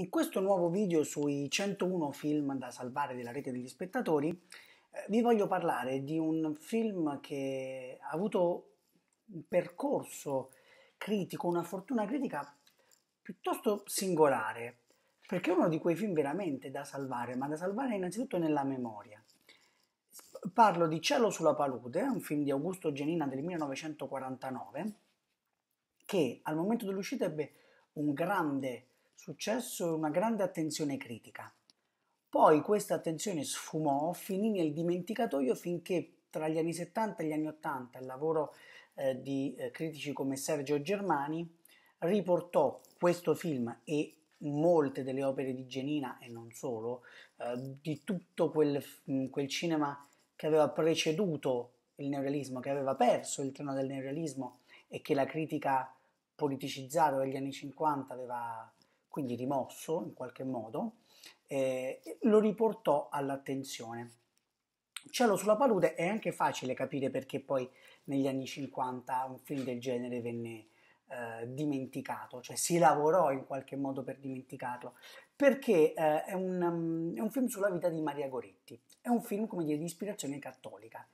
In questo nuovo video sui 101 film da salvare della rete degli spettatori eh, vi voglio parlare di un film che ha avuto un percorso critico, una fortuna critica piuttosto singolare, perché è uno di quei film veramente da salvare, ma da salvare innanzitutto nella memoria. Parlo di Cielo sulla palude, un film di Augusto Genina del 1949, che al momento dell'uscita ebbe un grande successo una grande attenzione critica. Poi questa attenzione sfumò, finì nel dimenticatoio finché tra gli anni 70 e gli anni 80 il lavoro eh, di eh, critici come Sergio Germani riportò questo film e molte delle opere di Genina e non solo, eh, di tutto quel, mm, quel, cinema che aveva preceduto il neorealismo, che aveva perso il treno del neorealismo e che la critica politicizzata degli anni 50 aveva quindi rimosso in qualche modo, eh, lo riportò all'attenzione. Cielo sulla palude è anche facile capire perché poi negli anni 50 un film del genere venne eh, dimenticato, cioè si lavorò in qualche modo per dimenticarlo, perché eh, è, un, um, è, un, film sulla vita di Maria Goretti, è un film come dire di ispirazione cattolica,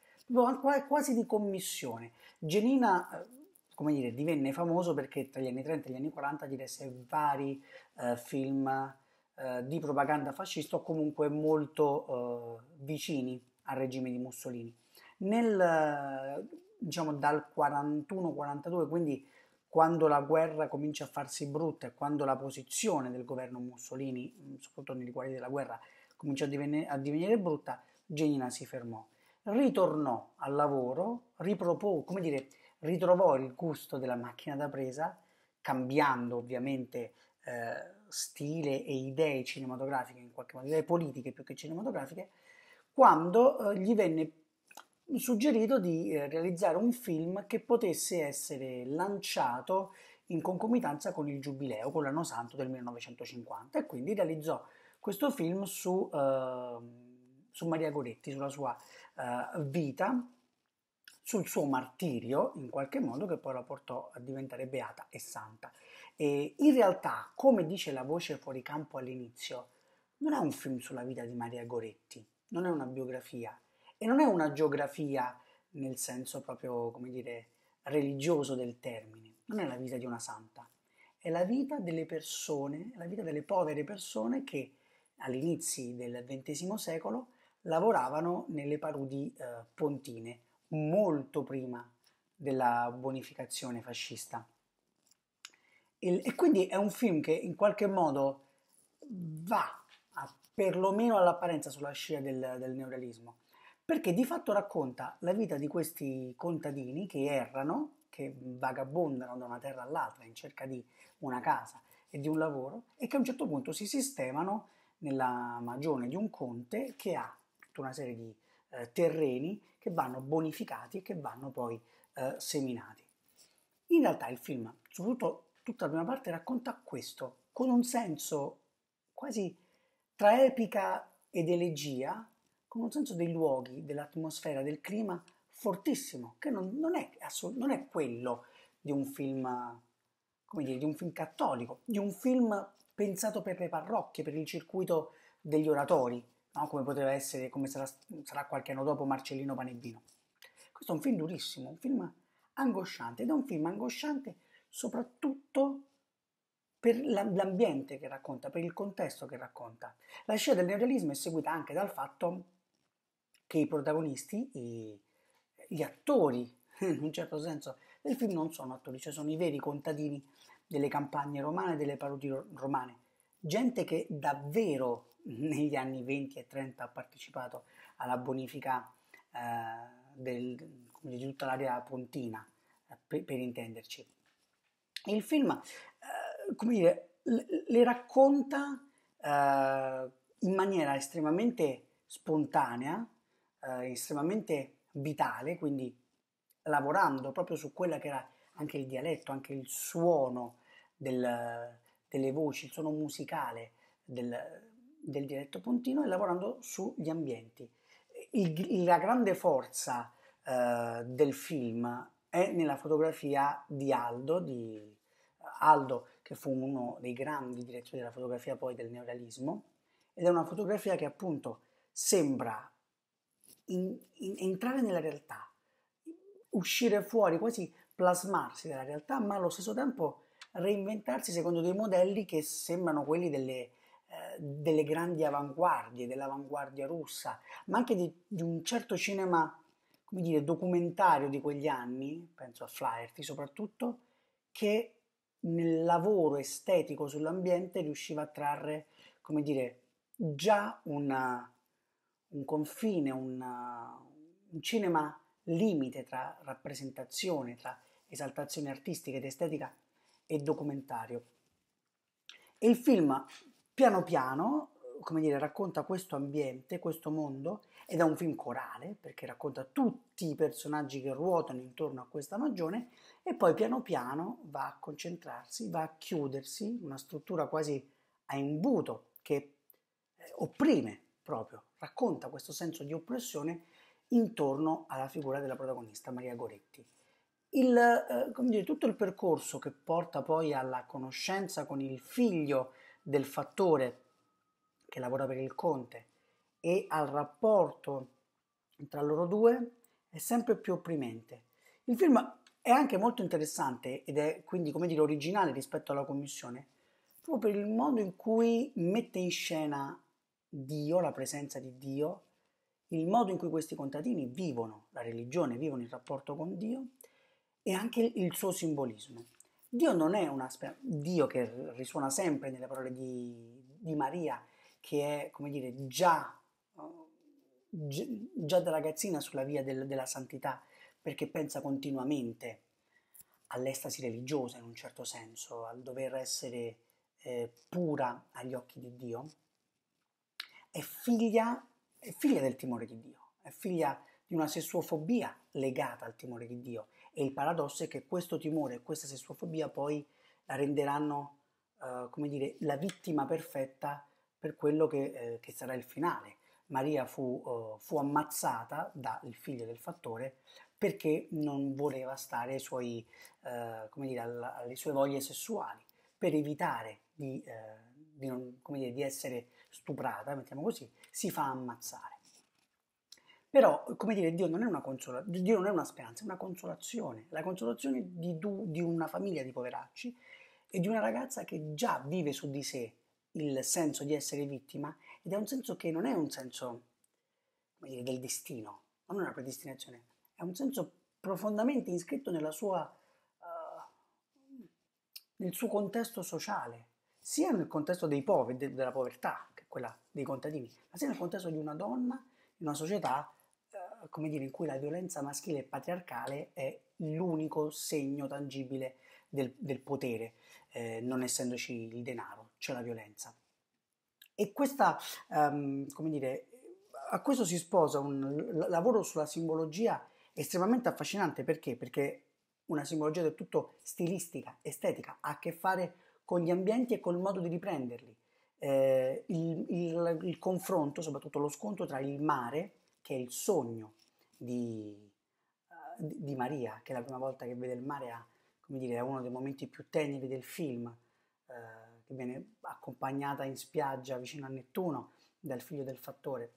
quasi di commissione. Genina eh, come dire, divenne famoso perché tra gli anni 30 e gli anni 40 diresse vari eh, film eh, di propaganda fascista o comunque molto eh, vicini al regime di Mussolini. Nel, diciamo dal 41-42, quindi quando la guerra comincia a farsi brutta e quando la posizione del governo Mussolini, soprattutto nei riguardi della guerra, comincia a, diven- a divenire brutta, Genina si fermò ritornò al lavoro, ripropose, come dire, ritrovò il gusto della macchina da presa, cambiando ovviamente eh, stile e idee cinematografiche, in qualche modo, idee politiche più che cinematografiche, quando eh, gli venne suggerito di eh, realizzare un film che potesse essere lanciato in concomitanza con il giubileo, con l'anno santo del 1950 e quindi realizzò questo film su, ehm, su Maria Goretti, sulla sua eh, vita sul suo martirio, in qualche modo, che poi la portò a diventare beata e santa. E in realtà, come dice la voce fuori campo all'inizio, non è un film sulla vita di Maria Goretti, non è una biografia e non è una geografia nel senso proprio, come dire, religioso del termine, non è la vita di una santa, è la vita delle persone, la vita delle povere persone che all'inizio del XX secolo lavoravano nelle parudi eh, pontine molto prima della bonificazione fascista. Il, e quindi è un film che in qualche modo va a, perlomeno all'apparenza sulla scia del, del neorealismo, perché di fatto racconta la vita di questi contadini che errano, che vagabondano da una terra all'altra in cerca di una casa e di un lavoro e che a un certo punto si sistemano nella magione di un conte che ha tutta una serie di eh, terreni che vanno bonificati e che vanno poi eh, seminati. In realtà il film, soprattutto tutta la prima parte, racconta questo con un senso quasi tra epica ed elegia, con un senso dei luoghi, dell'atmosfera, del clima fortissimo, che non, non, è, assolut- non è, quello di un film, come dire, di un film cattolico, di un film pensato per le parrocchie, per il circuito degli oratori, no? come poteva essere, come sarà, sarà qualche anno dopo Marcellino Panedino. Questo è un film durissimo, un film angosciante ed è un film angosciante soprattutto per l'ambiente che racconta, per il contesto che racconta. La scia del neorealismo è seguita anche dal fatto che i protagonisti, i, gli attori, in un certo senso, del film non sono attori, cioè sono i veri contadini delle campagne romane, delle parodie romane, gente che davvero negli anni 20 e 30 ha partecipato alla bonifica eh, del, di tutta l'area pontina, eh, per, per, intenderci. Il film, eh, come dire, le, le racconta eh, in maniera estremamente spontanea, eh, estremamente vitale, quindi lavorando proprio su quella che era anche il dialetto, anche il suono del, delle voci, il suono musicale del, del diretto pontino e lavorando sugli ambienti. Il, la grande forza eh, del film è nella fotografia di Aldo, di Aldo che fu uno dei grandi direttori della fotografia poi del neorealismo, ed è una fotografia che appunto sembra in, in, entrare nella realtà, uscire fuori, quasi plasmarsi dalla realtà, ma allo stesso tempo reinventarsi secondo dei modelli che sembrano quelli delle, eh, delle grandi avanguardie, dell'avanguardia russa, ma anche di, di un certo cinema, come dire, documentario di quegli anni, penso a Flaherty soprattutto, che nel lavoro estetico sull'ambiente riusciva a trarre, come dire, già una, un confine, una, un cinema limite tra rappresentazione, tra esaltazione artistica ed estetica e documentario. E il film Piano piano, come dire, racconta questo ambiente, questo mondo, ed è un film corale perché racconta tutti i personaggi che ruotano intorno a questa magione e poi piano piano va a concentrarsi, va a chiudersi, una struttura quasi a imbuto che eh, opprime proprio, racconta questo senso di oppressione intorno alla figura della protagonista Maria Goretti. Il, eh, dire, tutto il percorso che porta poi alla conoscenza con il figlio del fattore che lavora per il conte e al rapporto tra loro due è sempre più opprimente. Il film è anche molto interessante ed è quindi, come dire, originale rispetto alla commissione, proprio per il modo in cui mette in scena Dio, la presenza di Dio, il modo in cui questi contadini vivono la religione, vivono il rapporto con Dio e anche il suo simbolismo. Dio non è una speranza, Dio che risuona sempre nelle parole di, di Maria, che è, come dire, già, eh, già da ragazzina sulla via del, della santità, perché pensa continuamente all'estasi religiosa in un certo senso, al dover essere eh, pura agli occhi di Dio, è figlia, è figlia del timore di Dio, è figlia di una sessuofobia legata al timore di Dio e il paradosso è che questo timore e questa sessuofobia poi la renderanno, eh, come dire, la vittima perfetta per quello che, eh, che sarà il finale. Maria fu, uh, fu, ammazzata dal figlio del fattore perché non voleva stare ai suoi, eh, come dire, alla, alle sue voglie sessuali, per evitare di, uh, di, non, dire, di essere stuprata, mettiamo così, si fa ammazzare. Però, come dire, Dio non è una consola, Dio non è una speranza, è una consolazione. La consolazione di, du, di una famiglia di poveracci e di una ragazza che già vive su di sé il senso di essere vittima ed è un senso che non è un senso dire, del destino, non è una predestinazione, è un senso profondamente iscritto sua, uh, nel suo contesto sociale, sia nel contesto dei poveri, della povertà, che quella dei contadini, ma sia nel contesto di una donna, di una società eh, come dire, in cui la violenza maschile e patriarcale è l'unico segno tangibile del, del potere, eh, non essendoci il denaro, c'è la violenza. E questa, um, come dire, a questo si sposa un lavoro sulla simbologia estremamente affascinante perché? Perché una simbologia del tutto stilistica, estetica, ha a che fare con gli ambienti e col modo di riprenderli. Eh, il, il, il confronto, soprattutto lo scontro tra il mare che è il sogno di, uh, di Maria, che è la prima volta che vede il mare, ha, come dire, è uno dei momenti più teneri del film, uh, che viene accompagnata in spiaggia vicino a Nettuno dal figlio del fattore.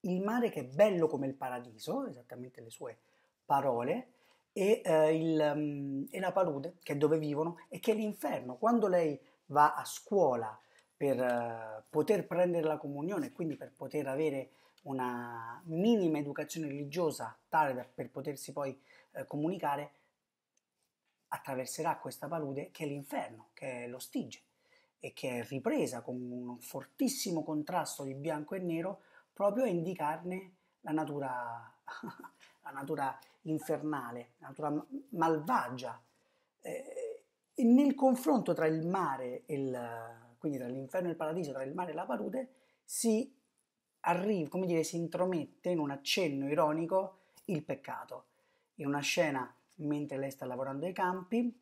Il mare che è bello come il paradiso, esattamente le sue parole, e, eh, il, um, e, la palude, che è dove vivono, e che è l'inferno. Quando lei va a scuola per uh, poter prendere la comunione, quindi per poter avere una minima educazione religiosa tale da, per potersi poi eh, comunicare, attraverserà questa palude che è l'inferno, che è lo Stige e che è ripresa con un fortissimo contrasto di bianco e nero proprio a indicarne la natura, la natura infernale, la natura malvagia. Eh, nel confronto tra il mare e il, quindi tra l'inferno e il paradiso, tra il mare e la palude, si arriva, come dire, si intromette in un accenno ironico il peccato. In una scena, mentre lei sta lavorando ai campi,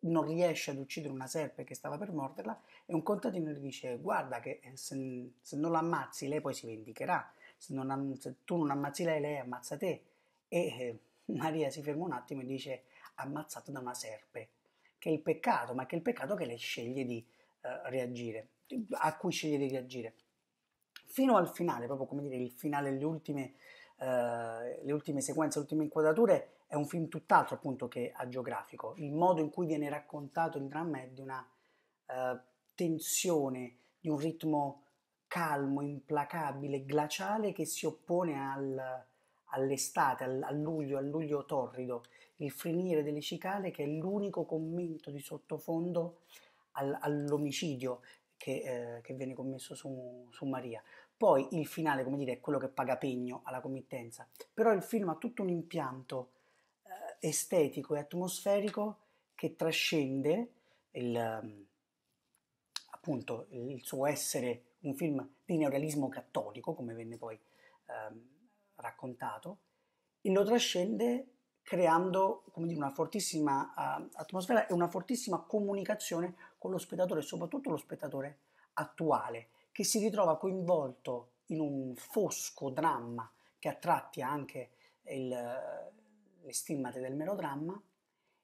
non riesce ad uccidere una serpe che stava per morderla e un contadino gli dice guarda che eh, se, se non la ammazzi lei poi si vendicherà, se, non, se, tu non ammazzi lei lei ammazza te. E eh, Maria si ferma un attimo e dice ammazzato da una serpe, che è il peccato, ma che è il peccato che lei sceglie di eh, reagire, a cui sceglie di reagire fino al finale, proprio come dire il finale, le ultime, eh, le ultime sequenze, le ultime inquadrature, è un film tutt'altro appunto che agiografico. Il modo in cui viene raccontato il dramma è di una eh, tensione, di un ritmo calmo, implacabile, glaciale che si oppone al, all'estate, al, a luglio, al luglio torrido, il frenire delle cicale che è l'unico commento di sottofondo all'omicidio, che, eh, che viene commesso su, su, Maria. Poi il finale, come dire, è quello che paga pegno alla committenza, però il film ha tutto un impianto eh, estetico e atmosferico che trascende il, mm, appunto, il suo essere un film di neorealismo cattolico, come venne poi eh, raccontato, e lo trascende creando dire, una fortissima uh, atmosfera e una fortissima comunicazione con lo spettatore, soprattutto lo spettatore attuale, che si ritrova coinvolto in un fosco dramma che attratti anche il, le stimmate del melodramma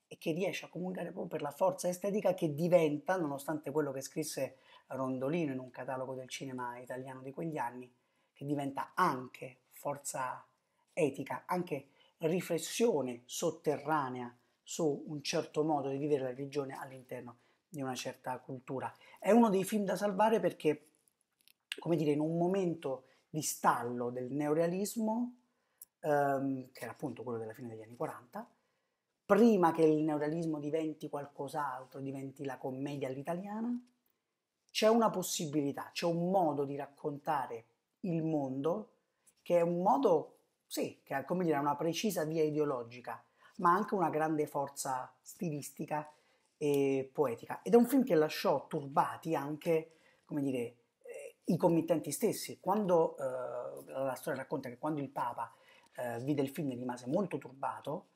e che riesce a comunicare proprio per la forza estetica che diventa, nonostante quello che scrisse Rondolino in un catalogo del cinema italiano di quegli anni, che diventa anche forza etica, anche riflessione sotterranea su un certo modo di vivere la religione all'interno di una certa cultura. È uno dei film da salvare perché, come dire, in un momento di stallo del neorealismo, ehm, che era appunto quello della fine degli anni 40, prima che il neorealismo diventi qualcos'altro, diventi la commedia all'italiana, c'è una possibilità, c'è un modo di raccontare il mondo che è un modo, sì, che ha come dire una precisa via ideologica, ma anche una grande forza stilistica e poetica. Ed è un film che lasciò turbati anche, come dire, eh, i committenti stessi. Quando eh, la storia racconta che quando il Papa eh, vide il film rimase molto turbato,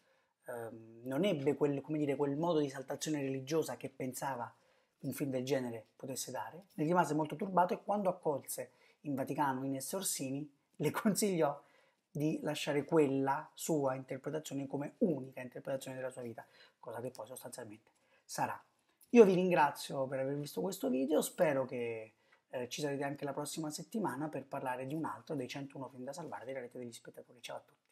eh, non ebbe quel, dire, quel, modo di saltazione religiosa che pensava un film del genere potesse dare, ne rimase molto turbato e quando accolse in Vaticano Ines Orsini le consigliò di lasciare quella sua interpretazione come unica interpretazione della sua vita, cosa che poi sostanzialmente sarà. Io vi ringrazio per aver visto questo video, spero che eh, ci sarete anche la prossima settimana per parlare di un altro dei 101 film da salvare della rete degli spettatori. Ciao a tutti!